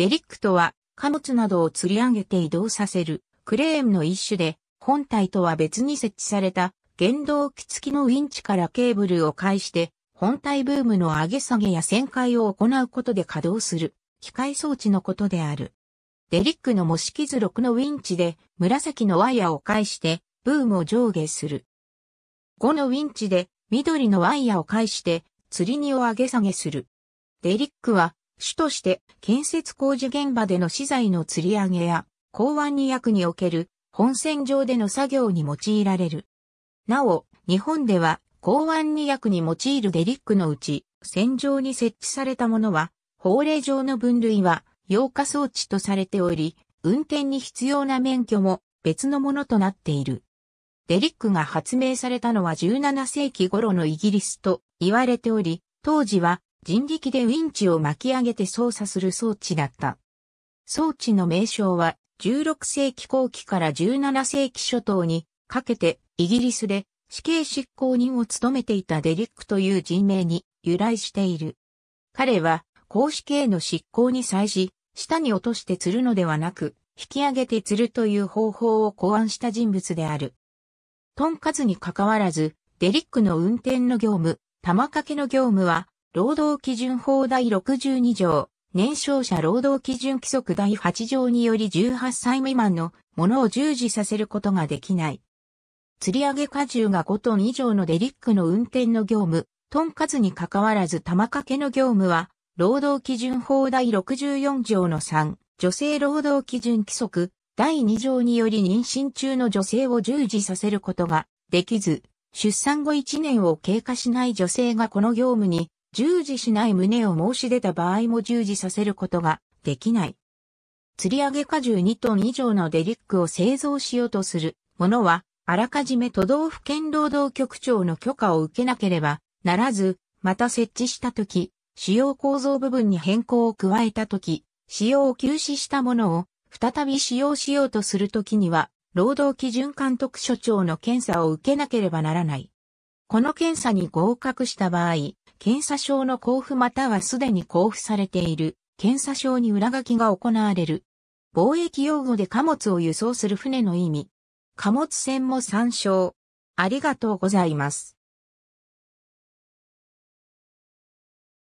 デリックとは貨物などを釣り上げて移動させるクレーンの一種で、本体とは別に設置された原動機付きのウィンチからケーブルを介して、本体ブームの上げ下げや旋回を行うことで稼働する機械装置のことである。デリックの模式図6のウィンチで紫のワイヤを介してブームを上下する。5のウィンチで緑のワイヤを介して釣り荷を上げ下げする。デリックは主として建設工事現場での資材の吊り上げや港湾に役における本線上での作業に用いられる。なお、日本では港湾に役に用いるデリックのうち、線上に設置されたものは、法令上の分類は、溶化装置とされており、運転に必要な免許も別のものとなっている。デリックが発明されたのは17世紀頃のイギリスと言われており、当時は人力でウィンチを巻き上げて操作する装置だった。装置の名称は16世紀後期から17世紀初頭にかけてイギリスで死刑執行人を務めていたデリックという人名に由来している。彼は公式への執行に際し、下に落として釣るのではなく、引き上げて釣るという方法を考案した人物である。トンカツに関わらず、デリックの運転の業務、玉掛けの業務は、労働基準法第62条、年少者労働基準規則第8条により18歳未満のものを従事させることができない。釣り上げ荷重が5トン以上のデリックの運転の業務、トン数に関わらず玉掛けの業務は、労働基準法第64条の3、女性労働基準規則、第2条により妊娠中の女性を従事させることができず、出産後1年を経過しない女性がこの業務に従事しない旨を申し出た場合も従事させることができない。釣り上げ荷重2トン以上のデリックを製造しようとするものは、あらかじめ都道府県労働局長の許可を受けなければならず、また設置したとき、使用構造部分に変更を加えたとき、使用を休止したものを再び使用しようとするときには、労働基準監督署長の検査を受けなければならない。この検査に合格した場合、検査証の交付またはすでに交付されている検査証に裏書きが行われる。貿易用語で貨物を輸送する船の意味。貨物船も参照。ありがとうございます。